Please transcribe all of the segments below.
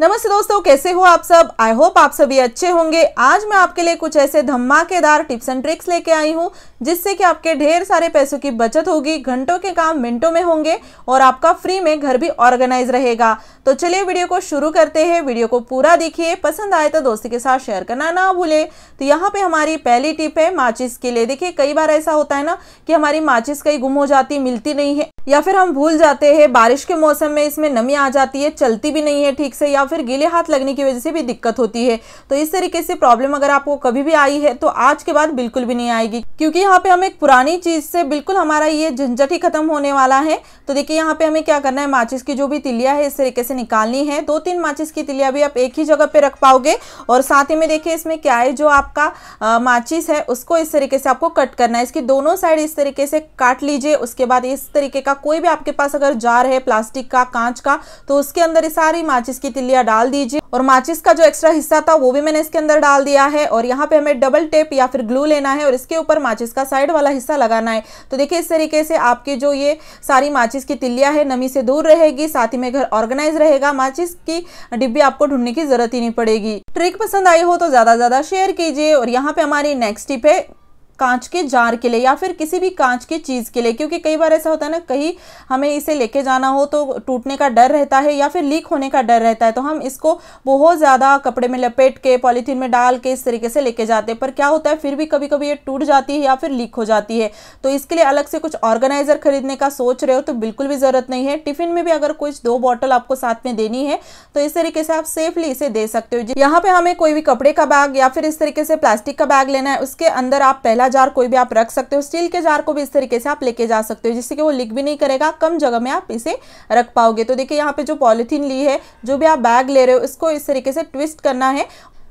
नमस्ते दोस्तों कैसे हो आप सब आई होप आप सभी अच्छे होंगे आज मैं आपके लिए कुछ ऐसे धमाकेदार टिप्स एंड ट्रिक्स लेके आई हूँ जिससे कि आपके ढेर सारे पैसों की बचत होगी घंटों के काम मिनटों में होंगे और आपका फ्री में घर भी ऑर्गेनाइज रहेगा तो चलिए वीडियो को शुरू करते हैं वीडियो को पूरा देखिए पसंद आए तो दोस्ती के साथ शेयर करना ना भूले तो यहाँ पे हमारी पहली टिप है माचिस के लिए देखिए कई बार ऐसा होता है ना कि हमारी माचिस कहीं गुम हो जाती मिलती नहीं है या फिर हम भूल जाते हैं बारिश के मौसम में इसमें नमी आ जाती है चलती भी नहीं है ठीक से या फिर गीले हाथ लगने की वजह से भी दिक्कत होती है तो इस तरीके से प्रॉब्लम अगर आपको कभी भी आई है तो आज के बाद बिल्कुल भी नहीं आएगी क्योंकि यहाँ पे हम एक पुरानी चीज़ से बिल्कुल हमारा ये झंझट ही खत्म होने वाला है तो देखिए यहाँ पे हमें क्या करना है माचिस की जो भी तिलिया है इस तरीके से निकालनी है दो तीन माचिस की तिलिया भी आप एक ही जगह पे रख पाओगे और साथ ही में देखिए इसमें क्या है जो आपका आ, माचिस है उसको इस तरीके से आपको कट करना है इसकी दोनों साइड इस तरीके से काट लीजिए उसके बाद इस तरीके का कोई भी आपके पास अगर जार है प्लास्टिक का कांच का तो उसके अंदर ये सारी माचिस की तिल्लियाँ डाल दीजिए और माचिस का जो एक्स्ट्रा हिस्सा था वो भी मैंने इसके अंदर डाल दिया है और यहाँ पे हमें डबल टेप या फिर ग्लू लेना है और इसके ऊपर माचिस का साइड वाला हिस्सा लगाना है तो देखिए इस तरीके से आपके जो ये सारी माचिस की तिल्लियाँ है नमी से दूर रहेगी साथ ही में घर ऑर्गेनाइज रहेगा माचिस की डिब्बी आपको ढूंढने की जरूरत ही नहीं पड़ेगी ट्रिक पसंद आई हो तो ज्यादा ज्यादा शेयर कीजिए और यहाँ पे हमारी नेक्स्ट टिप है कांच के जार के लिए या फिर किसी भी कांच की चीज़ के लिए क्योंकि कई बार ऐसा होता है ना कहीं हमें इसे लेके जाना हो तो टूटने का डर रहता है या फिर लीक होने का डर रहता है तो हम इसको बहुत ज़्यादा कपड़े में लपेट के पॉलीथीन में डाल के इस तरीके से लेके जाते हैं पर क्या होता है फिर भी कभी कभी ये टूट जाती है या फिर लीक हो जाती है तो इसके लिए अलग से कुछ ऑर्गेनाइज़र खरीदने का सोच रहे हो तो बिल्कुल भी ज़रूरत नहीं है टिफ़िन में भी अगर कुछ दो बॉटल आपको साथ में देनी है तो इस तरीके से आप सेफली इसे दे सकते हो यहाँ पे हमें कोई भी कपड़े का बैग या फिर इस तरीके से प्लास्टिक का बैग लेना है उसके अंदर आप पहला बड़ा जार कोई भी आप रख सकते हो स्टील के जार को भी इस तरीके से आप लेके जा सकते हो जिससे कि वो लिक भी नहीं करेगा कम जगह में आप इसे रख पाओगे तो देखिए यहाँ पे जो पॉलिथीन ली है जो भी आप बैग ले रहे हो इसको इस तरीके से ट्विस्ट करना है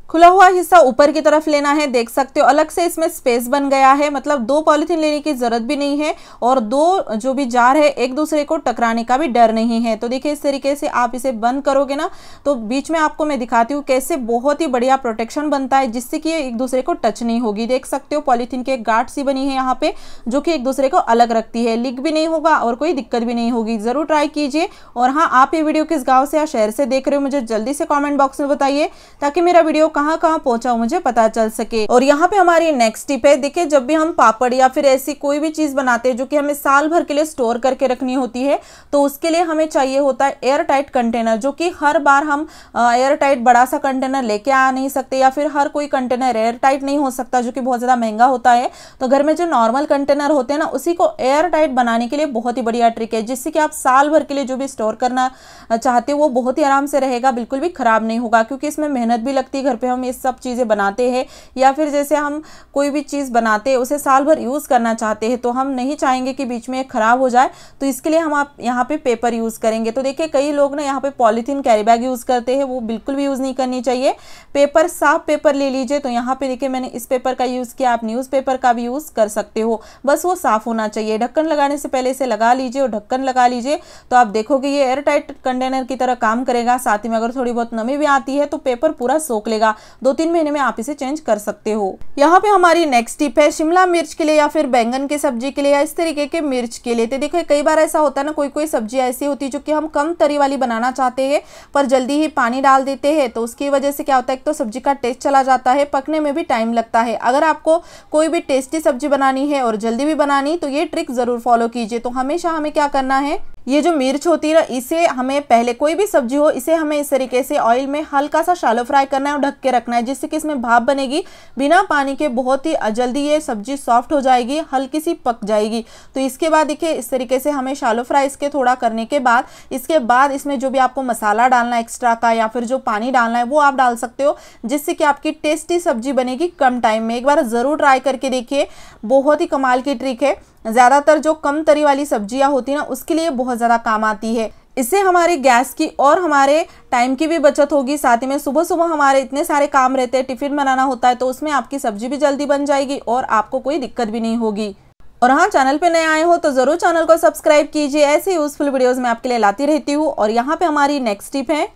खुला हुआ हिस्सा ऊपर की तरफ लेना है देख सकते हो अलग से इसमें स्पेस बन गया है मतलब दो पॉलीथीन लेने की ज़रूरत भी नहीं है और दो जो भी जार है एक दूसरे को टकराने का भी डर नहीं है तो देखिए इस तरीके से आप इसे बंद करोगे ना तो बीच में आपको मैं दिखाती हूँ कैसे बहुत ही बढ़िया प्रोटेक्शन बनता है जिससे कि एक दूसरे को टच नहीं होगी देख सकते हो पॉलीथीन की एक गार्ड सी बनी है यहाँ पे जो कि एक दूसरे को अलग रखती है लीक भी नहीं होगा और कोई दिक्कत भी नहीं होगी ज़रूर ट्राई कीजिए और हाँ आप ये वीडियो किस गाँव से या शहर से देख रहे हो मुझे जल्दी से कॉमेंट बॉक्स में बताइए ताकि मेरा वीडियो कहाँ कहाँ पहुंचा हो मुझे पता चल सके और यहाँ पे हमारी नेक्स्ट टिप है देखिये जब भी हम पापड़ या फिर ऐसी कोई भी चीज बनाते हैं जो कि हमें साल भर के लिए स्टोर करके रखनी होती है तो उसके लिए हमें चाहिए होता है एयर टाइट कंटेनर जो की हर बार हम एयर टाइट बड़ा सा कंटेनर लेके आ नहीं सकते या फिर हर कोई कंटेनर एयर टाइट नहीं हो सकता जो कि बहुत ज़्यादा महंगा होता है तो घर में जो नॉर्मल कंटेनर होते हैं ना उसी को एयर टाइट बनाने के लिए बहुत ही बढ़िया ट्रिक है जिससे कि आप साल भर के लिए जो भी स्टोर करना चाहते हो वो बहुत ही आराम से रहेगा बिल्कुल भी खराब नहीं होगा क्योंकि इसमें मेहनत भी लगती है घर पर पे हम ये सब चीज़ें बनाते हैं या फिर जैसे हम कोई भी चीज़ बनाते हैं उसे साल भर यूज़ करना चाहते हैं तो हम नहीं चाहेंगे कि बीच में ख़राब हो जाए तो इसके लिए हम आप यहाँ पे पेपर यूज़ करेंगे तो देखिए कई लोग ना यहाँ पे पॉलीथीन कैरी बैग यूज़ करते हैं वो बिल्कुल भी यूज़ नहीं करनी चाहिए पेपर साफ पेपर ले लीजिए तो यहाँ पर देखिए मैंने इस पेपर का यूज़ किया आप न्यूज़पेपर का भी यूज़ कर सकते हो बस वो साफ़ होना चाहिए ढक्कन लगाने से पहले इसे लगा लीजिए और ढक्कन लगा लीजिए तो आप देखोगे ये एयरटाइट कंटेनर की तरह काम करेगा साथ ही में अगर थोड़ी बहुत नमी भी आती है तो पेपर पूरा सोख लेगा दो तीन महीने में आप इसे चेंज कर सकते हो यहाँ पे हमारी नेक्स्ट टिप है शिमला मिर्च के लिए या फिर बैंगन के सब्जी के लिए या इस तरीके के मिर्च के लिए तो देखो कई बार ऐसा होता है ना कोई कोई सब्जी ऐसी होती है जो कि हम कम तरी वाली बनाना चाहते हैं पर जल्दी ही पानी डाल देते हैं तो उसकी वजह से क्या होता है एक तो सब्जी का टेस्ट चला जाता है पकने में भी टाइम लगता है अगर आपको कोई भी टेस्टी सब्जी बनानी है और जल्दी भी बनानी तो ये ट्रिक ज़रूर फॉलो कीजिए तो हमेशा हमें क्या करना है ये जो मिर्च होती है ना इसे हमें पहले कोई भी सब्जी हो इसे हमें इस तरीके से ऑयल में हल्का सा शालो फ्राई करना है और ढक के रखना है जिससे कि इसमें भाप बनेगी बिना पानी के बहुत ही जल्दी ये सब्जी सॉफ्ट हो जाएगी हल्की सी पक जाएगी तो इसके बाद देखिए इस तरीके से हमें शालो फ्राई इसके थोड़ा करने के बाद इसके बाद इसमें जो भी आपको मसाला डालना है एक्स्ट्रा का या फिर जो पानी डालना है वो आप डाल सकते हो जिससे कि आपकी टेस्टी सब्जी बनेगी कम टाइम में एक बार ज़रूर ट्राई करके देखिए बहुत ही कमाल की ट्रिक है ज़्यादातर जो कम तरी वाली सब्जियाँ होती है ना उसके लिए बहुत ज़्यादा काम आती है इससे हमारे गैस की और हमारे टाइम की भी बचत होगी साथ ही में सुबह सुबह हमारे इतने सारे काम रहते हैं टिफ़िन बनाना होता है तो उसमें आपकी सब्जी भी जल्दी बन जाएगी और आपको कोई दिक्कत भी नहीं होगी और हाँ चैनल पे नए आए हो तो ज़रूर चैनल को सब्सक्राइब कीजिए ऐसे यूज़फुल वीडियोस मैं आपके लिए लाती रहती हूँ और यहाँ पे हमारी नेक्स्ट टिप है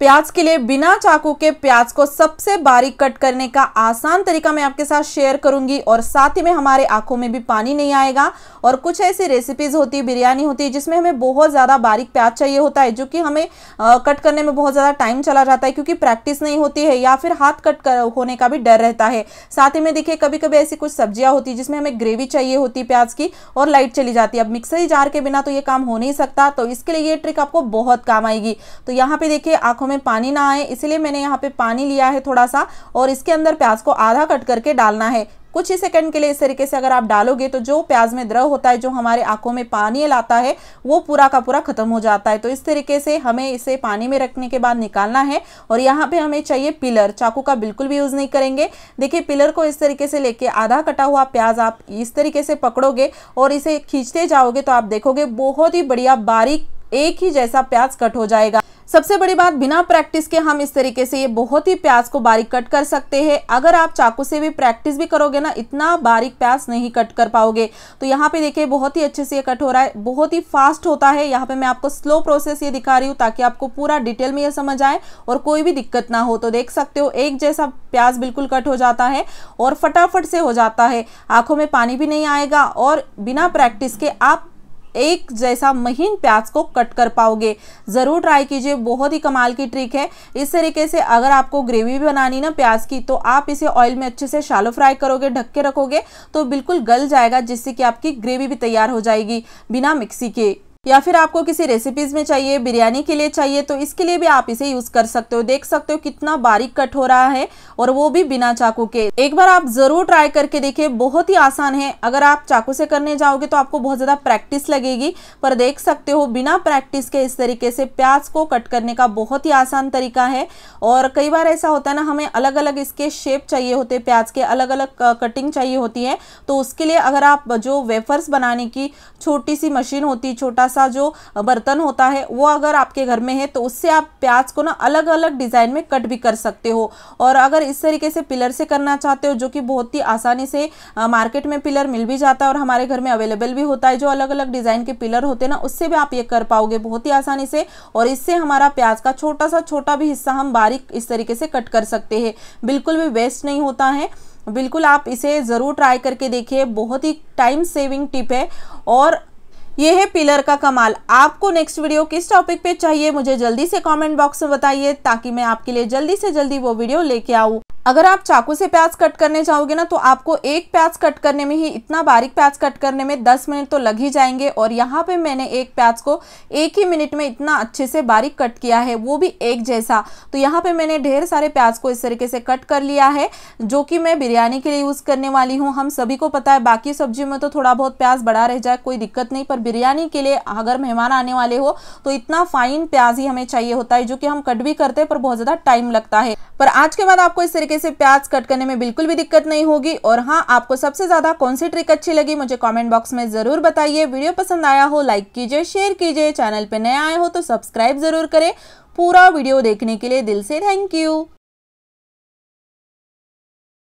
प्याज के लिए बिना चाकू के प्याज को सबसे बारीक कट करने का आसान तरीका मैं आपके साथ शेयर करूंगी और साथ ही में हमारे आंखों में भी पानी नहीं आएगा और कुछ ऐसी रेसिपीज होती है बिरयानी होती है जिसमें हमें बहुत ज़्यादा बारीक प्याज चाहिए होता है जो कि हमें आ, कट करने में बहुत ज़्यादा टाइम चला जाता है क्योंकि प्रैक्टिस नहीं होती है या फिर हाथ कट कर होने का भी डर रहता है साथ ही में देखिए कभी कभी ऐसी कुछ सब्जियाँ होती है जिसमें हमें ग्रेवी चाहिए होती प्याज की और लाइट चली जाती है अब मिक्सर जार के बिना तो ये काम हो नहीं सकता तो इसके लिए ये ट्रिक आपको बहुत काम आएगी तो यहाँ पे देखिए आंखों में पानी ना आए इसलिए मैंने यहाँ पे पानी लिया है थोड़ा सा और इसके अंदर प्याज को आधा कट करके डालना है कुछ ही सेकंड के लिए इस तरीके से अगर आप डालोगे तो जो प्याज में द्रव होता है जो हमारे आंखों में पानी लाता है वो पूरा का पूरा खत्म हो जाता है तो इस तरीके से हमें इसे पानी में रखने के बाद निकालना है और यहाँ पे हमें चाहिए पिलर चाकू का बिल्कुल भी यूज़ नहीं करेंगे देखिए पिलर को इस तरीके से लेके आधा कटा हुआ प्याज आप इस तरीके से पकड़ोगे और इसे खींचते जाओगे तो आप देखोगे बहुत ही बढ़िया बारीक एक ही जैसा प्याज कट हो जाएगा सबसे बड़ी बात बिना प्रैक्टिस के हम इस तरीके से ये बहुत ही प्याज को बारीक कट कर सकते हैं अगर आप चाकू से भी प्रैक्टिस भी करोगे ना इतना बारीक प्याज नहीं कट कर पाओगे तो यहाँ पे देखिए बहुत ही अच्छे से ये कट हो रहा है बहुत ही फास्ट होता है यहाँ पे मैं आपको स्लो प्रोसेस ये दिखा रही हूँ ताकि आपको पूरा डिटेल में यह समझ आए और कोई भी दिक्कत ना हो तो देख सकते हो एक जैसा प्याज बिल्कुल कट हो जाता है और फटाफट से हो जाता है आंखों में पानी भी नहीं आएगा और बिना प्रैक्टिस के आप एक जैसा महीन प्याज को कट कर पाओगे ज़रूर ट्राई कीजिए बहुत ही कमाल की ट्रिक है इस तरीके से अगर आपको ग्रेवी भी बनानी ना प्याज की तो आप इसे ऑयल में अच्छे से शालो फ्राई करोगे ढक के रखोगे तो बिल्कुल गल जाएगा जिससे कि आपकी ग्रेवी भी तैयार हो जाएगी बिना मिक्सी के या फिर आपको किसी रेसिपीज में चाहिए बिरयानी के लिए चाहिए तो इसके लिए भी आप इसे यूज कर सकते हो देख सकते हो कितना बारीक कट हो रहा है और वो भी बिना चाकू के एक बार आप जरूर ट्राई करके देखिए बहुत ही आसान है अगर आप चाकू से करने जाओगे तो आपको बहुत ज्यादा प्रैक्टिस लगेगी पर देख सकते हो बिना प्रैक्टिस के इस तरीके से प्याज को कट करने का बहुत ही आसान तरीका है और कई बार ऐसा होता है ना हमें अलग अलग इसके शेप चाहिए होते प्याज के अलग अलग कटिंग चाहिए होती है तो उसके लिए अगर आप जो वेफर्स बनाने की छोटी सी मशीन होती छोटा सा जो बर्तन होता है वो अगर आपके घर में है तो उससे आप प्याज को ना अलग अलग डिज़ाइन में कट भी कर सकते हो और अगर इस तरीके से पिलर से करना चाहते हो जो कि बहुत ही आसानी से मार्केट में पिलर मिल भी जाता है और हमारे घर में अवेलेबल भी होता है जो अलग अलग डिज़ाइन के पिलर होते हैं ना उससे भी आप ये कर पाओगे बहुत ही आसानी से और इससे हमारा प्याज का छोटा सा छोटा भी हिस्सा हम बारीक इस तरीके से कट कर सकते हैं बिल्कुल भी वेस्ट नहीं होता है बिल्कुल आप इसे ज़रूर ट्राई करके देखिए बहुत ही टाइम सेविंग टिप है और ये है पिलर का कमाल आपको नेक्स्ट वीडियो किस टॉपिक पे चाहिए मुझे जल्दी से कमेंट बॉक्स में बताइए ताकि मैं आपके लिए जल्दी से जल्दी वो वीडियो लेके आऊँ अगर आप चाकू से प्याज कट करने जाओगे ना तो आपको एक प्याज कट करने में ही इतना बारीक प्याज कट करने में 10 मिनट तो लग ही जाएंगे और यहाँ पे मैंने एक प्याज को एक ही मिनट में इतना अच्छे से बारीक कट किया है वो भी एक जैसा तो यहाँ पे मैंने ढेर सारे प्याज को इस तरीके से कट कर लिया है जो कि मैं बिरयानी के लिए यूज़ करने वाली हूँ हम सभी को पता है बाकी सब्जियों में तो थोड़ा बहुत प्याज बड़ा रह जाए कोई दिक्कत नहीं पर बिरयानी के लिए अगर मेहमान आने वाले हो तो इतना फाइन प्याज ही हमें चाहिए होता है जो कि हम कट भी करते हैं पर बहुत ज़्यादा टाइम लगता है पर आज के बाद आपको इस तरीके तरीके से प्याज कट करने में बिल्कुल भी दिक्कत नहीं होगी और हाँ आपको सबसे ज़्यादा कौन सी ट्रिक अच्छी लगी मुझे कॉमेंट बॉक्स में ज़रूर बताइए वीडियो पसंद आया हो लाइक कीजिए शेयर कीजिए चैनल पर नए आए हो तो सब्सक्राइब ज़रूर करें पूरा वीडियो देखने के लिए दिल से थैंक यू